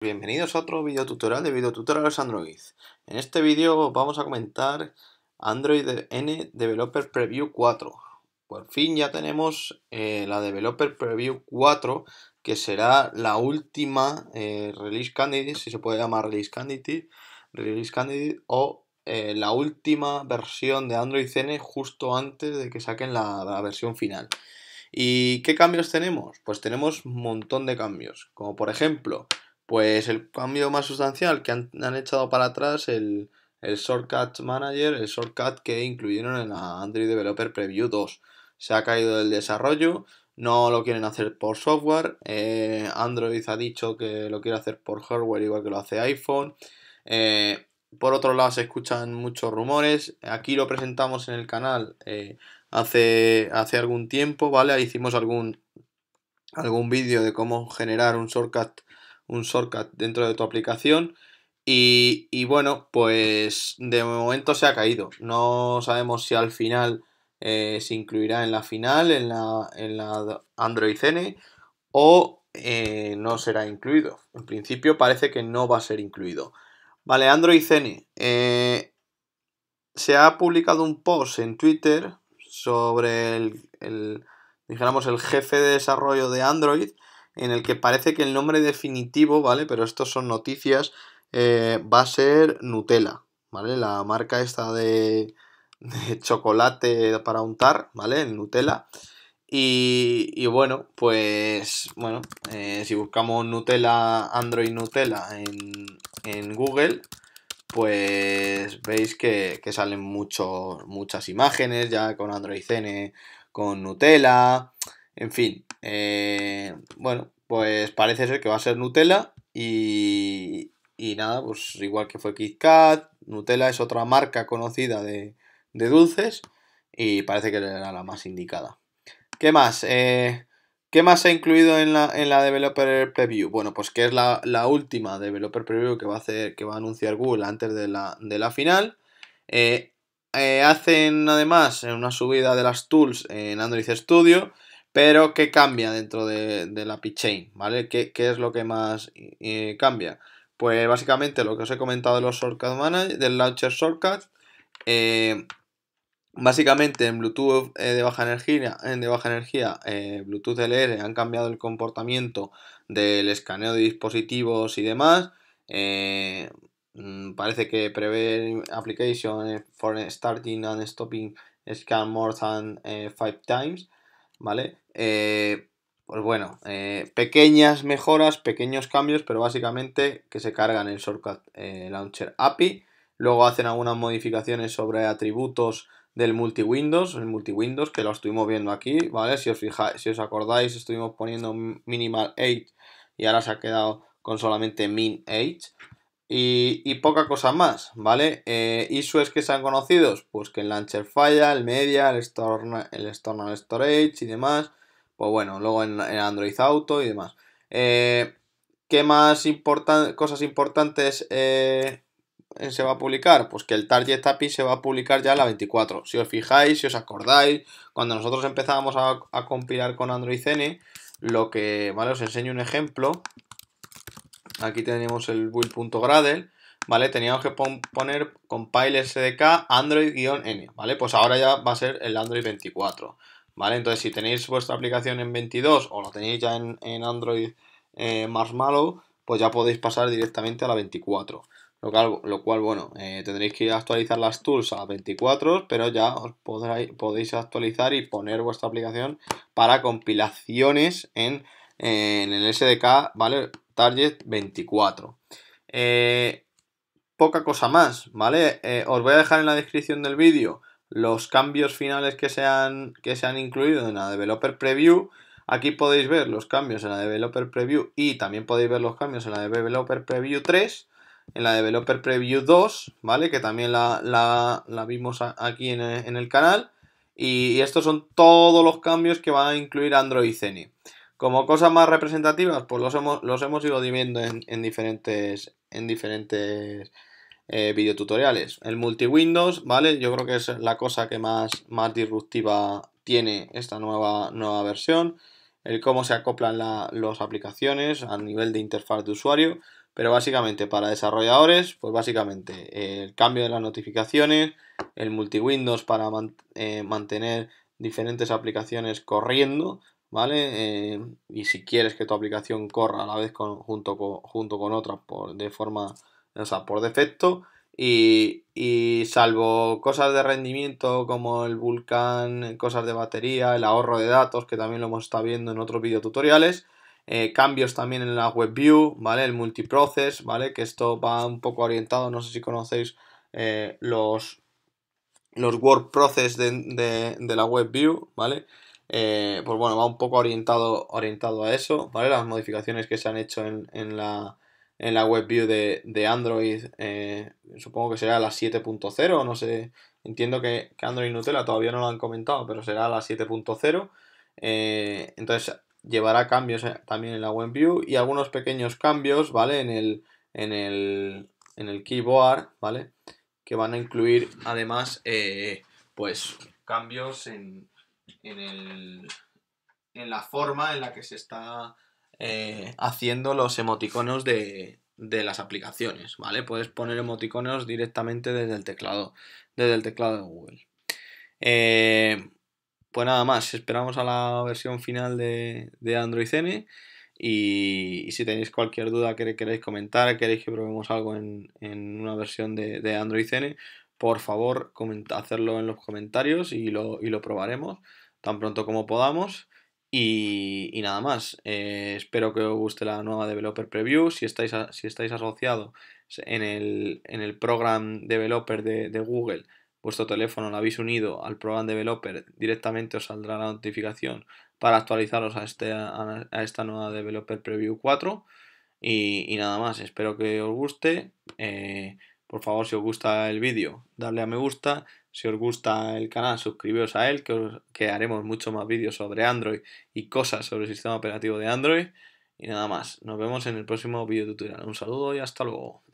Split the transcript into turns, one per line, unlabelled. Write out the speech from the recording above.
Bienvenidos a otro video tutorial de videotutoriales Android. En este vídeo vamos a comentar Android N Developer Preview 4. Por fin ya tenemos eh, la Developer Preview 4, que será la última eh, Release Candidate, si se puede llamar Release Candidate, Release Candidate o eh, la última versión de Android N justo antes de que saquen la versión final. ¿Y qué cambios tenemos? Pues tenemos un montón de cambios, como por ejemplo pues el cambio más sustancial que han, echado para atrás el, el Shortcut Manager, el Shortcut que incluyeron en la Android Developer Preview 2. Se ha caído del desarrollo, no lo quieren hacer por software. Eh, Android ha dicho que lo quiere hacer por hardware, igual que lo hace iPhone. Eh, por otro lado, se escuchan muchos rumores. Aquí lo presentamos en el canal eh, hace, hace algún tiempo, ¿vale? Hicimos algún, algún vídeo de cómo generar un shortcut un shortcut dentro de tu aplicación. Y, bueno, pues de momento se ha caído. No sabemos si al final eh, se incluirá en la final, en la, Android N, o eh, no será incluido. En principio parece que no va a ser incluido. Vale, Android N. Eh, se ha publicado un post en Twitter sobre el, el, el jefe de desarrollo de Android en el que parece que el nombre definitivo, ¿vale? Pero estos son noticias, eh, va a ser Nutella, ¿vale? La marca esta de, chocolate para untar, ¿vale? Nutella. Y, bueno, pues bueno, eh, si buscamos Nutella, Android Nutella en, Google, pues veis que, salen muchas imágenes ya con Android Cine, con Nutella, en fin, eh, bueno, pues parece ser que va a ser Nutella y, y nada, pues igual que fue KitKat, Nutella es otra marca conocida de, dulces y parece que era la más indicada. ¿Qué más? Eh, ¿Qué más se ha incluido en la, en la Developer Preview? Bueno, pues que es la, última Developer Preview que va a hacer, que va anunciar Google antes de la, final. Eh, hacen además una subida de las tools en Android Studio pero, ¿qué cambia dentro de, la pitchain? ¿Vale? ¿Qué, es lo que más eh, eh, cambia? Pues básicamente lo que os he comentado de los manager, del launcher shortcut. Eh, básicamente en Bluetooth de baja energía, de baja energía Bluetooth LR han cambiado el comportamiento del escaneo de dispositivos y demás. Mm, parece que prevé application for starting and stopping scan more than 5 times. ¿vale? Eh, pues bueno, eh, pequeñas mejoras, pequeños cambios, pero básicamente que se cargan el Shortcut eh, Launcher API. Luego hacen algunas modificaciones sobre atributos del multi-windows, el multi-windows que lo estuvimos viendo aquí, ¿vale? Si os, si os acordáis, estuvimos poniendo minimal 8 y ahora se ha quedado con solamente min 8 y, poca cosa más, ¿vale? Eh, es que sean conocidos, pues que el launcher falla, el media, el storm, el storage y demás. Pues bueno, luego en, Android Auto y demás. Eh, ¿Qué más importan cosas importantes eh, se va a publicar? Pues que el Target API se va a publicar ya en la 24. Si os fijáis, si os acordáis, cuando nosotros empezábamos a, a compilar con Android N, lo que, vale, os enseño un ejemplo Aquí tenemos el build.gradle, ¿vale? Teníamos que poner compile sdk android-n, ¿vale? Pues ahora ya va a ser el Android 24, ¿vale? Entonces, si tenéis vuestra aplicación en 22 o la tenéis ya en, Android eh, Marshmallow, pues ya podéis pasar directamente a la 24. Lo cual, lo cual bueno, eh, tendréis que actualizar las tools a 24, pero ya os podréis, podéis actualizar y poner vuestra aplicación para compilaciones en, en el SDK, ¿vale? Target 24. Eh, poca cosa más, ¿vale? Eh, os voy a dejar en la descripción del vídeo los cambios finales que se han, que se han incluido en la Developer Preview. Aquí podéis ver los cambios en la Developer Preview y también podéis ver los cambios en la Developer Preview 3, en la Developer Preview 2, ¿vale? Que también la, vimos aquí en, el canal. Y, estos son todos los cambios que van a incluir Android Zenith. Como cosas más representativas, pues los hemos, los hemos ido dividiendo en, diferentes, en diferentes eh, videotutoriales. El multi-windows, ¿vale? Yo creo que es la cosa que más, más disruptiva tiene esta nueva, nueva versión. El cómo se acoplan las aplicaciones a nivel de interfaz de usuario. Pero básicamente para desarrolladores, pues básicamente el cambio de las notificaciones, el multi-windows para eh, mantener diferentes aplicaciones corriendo ¿vale? Eh, y si quieres que tu aplicación corra a la vez junto, con, junto otras por, de forma, por defecto, y, salvo cosas de rendimiento como el Vulkan, cosas de batería, el ahorro de datos, que también lo hemos estado viendo en otros videotutoriales, eh, cambios también en la web view, ¿vale? El multiprocess, ¿vale? Que esto va un poco orientado, no sé si conocéis eh, los, los de, de la web view, ¿vale? Eh, pues bueno, va un poco orientado, orientado a eso, ¿vale? Las modificaciones que se han hecho en, la, en la web view de, Android, eh, supongo que será la 7.0, no sé, entiendo que, Android Android Nutella todavía no lo han comentado, pero será la 7.0, eh, entonces llevará cambios también en la web view y algunos pequeños cambios, ¿vale? En el, en el, en el keyboard, ¿vale? Que van a incluir además, pues, cambios en en, la forma en la que se está eh, haciendo los emoticonos de, las aplicaciones, ¿vale? Puedes poner emoticonos directamente desde el teclado, desde el teclado de Google. Eh, pues nada más, esperamos a la versión final de, Android N y, si tenéis cualquier duda que queréis comentar, queréis que probemos algo en, una versión de, de Android N, por favor hacerlo en los comentarios y lo, probaremos tan pronto como podamos. Y, nada más, eh, espero que os guste la nueva Developer Preview. Si estáis, asociados estáis en el, en Program Developer de, Google, vuestro teléfono lo habéis unido al Program Developer, directamente os saldrá la notificación para actualizaros a, este, esta nueva Developer Preview 4. Y, nada más, espero que os guste. Eh, por favor, si os gusta el vídeo, darle a me gusta. Si os gusta el canal, suscribiros a él, que, que haremos mucho más vídeos sobre Android y cosas sobre el sistema operativo de Android. Y nada más, nos vemos en el próximo vídeo tutorial. Un saludo y hasta luego.